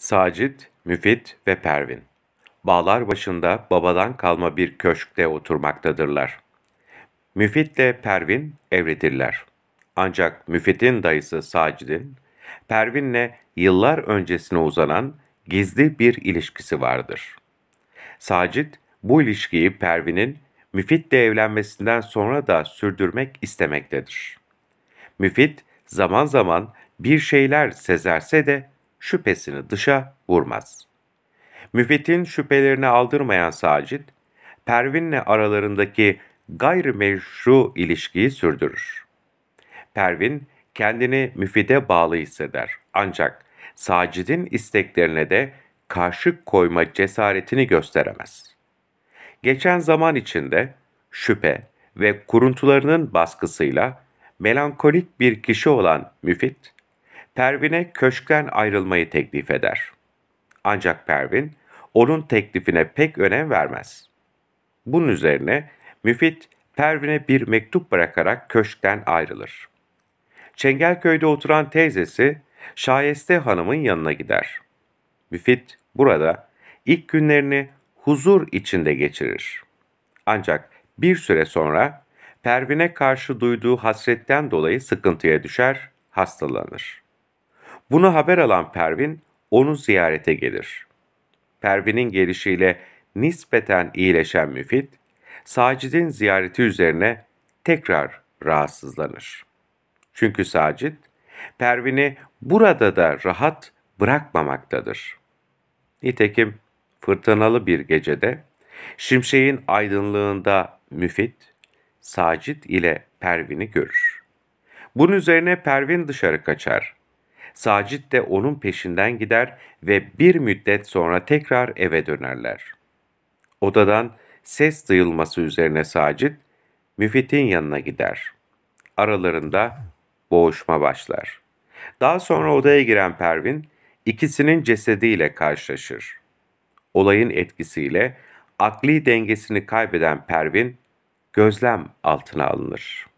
Sacit, Müfit ve Pervin. Bağlar başında babadan kalma bir köşkte oturmaktadırlar. Müfit Müfit'le Pervin evlidirler. Ancak Müfit'in dayısı Sacid'in, Pervin'le yıllar öncesine uzanan gizli bir ilişkisi vardır. Sacit, bu ilişkiyi Pervin'in Müfit ile evlenmesinden sonra da sürdürmek istemektedir. Müfit, zaman zaman bir şeyler sezerse de şüphesini dışa vurmaz. Müfit'in şüphelerini aldırmayan Sacit, Pervin'le aralarındaki gayrimeşru ilişkiyi sürdürür. Pervin kendini Müfit'e bağlı hisseder ancak Sacid'in isteklerine de karşı koyma cesaretini gösteremez. Geçen zaman içinde şüphe ve kuruntularının baskısıyla melankolik bir kişi olan Müfit, Pervin'e köşkten ayrılmayı teklif eder. Ancak Pervin onun teklifine pek önem vermez. Bunun üzerine Müfit Pervin'e bir mektup bırakarak köşkten ayrılır. Çengelköy'de oturan teyzesi Şayeste Hanım'ın yanına gider. Müfit burada ilk günlerini huzur içinde geçirir. Ancak bir süre sonra Pervin'e karşı duyduğu hasretten dolayı sıkıntıya düşer, hastalanır. Bunu haber alan Pervin onu ziyarete gelir. Pervin'in gelişiyle nispeten iyileşen Müfit, Sacid'in ziyareti üzerine tekrar rahatsızlanır. Çünkü Sacid, Pervin'i burada da rahat bırakmamaktadır. Nitekim fırtınalı bir gecede, şimşeğin aydınlığında Müfit, Sacid ile Pervin'i görür. Bunun üzerine Pervin dışarı kaçar Sacit de onun peşinden gider ve bir müddet sonra tekrar eve dönerler. Odadan ses duyulması üzerine Sacit, Müfit'in yanına gider. Aralarında boğuşma başlar. Daha sonra odaya giren Pervin, ikisinin cesediyle karşılaşır. Olayın etkisiyle akli dengesini kaybeden Pervin, gözlem altına alınır.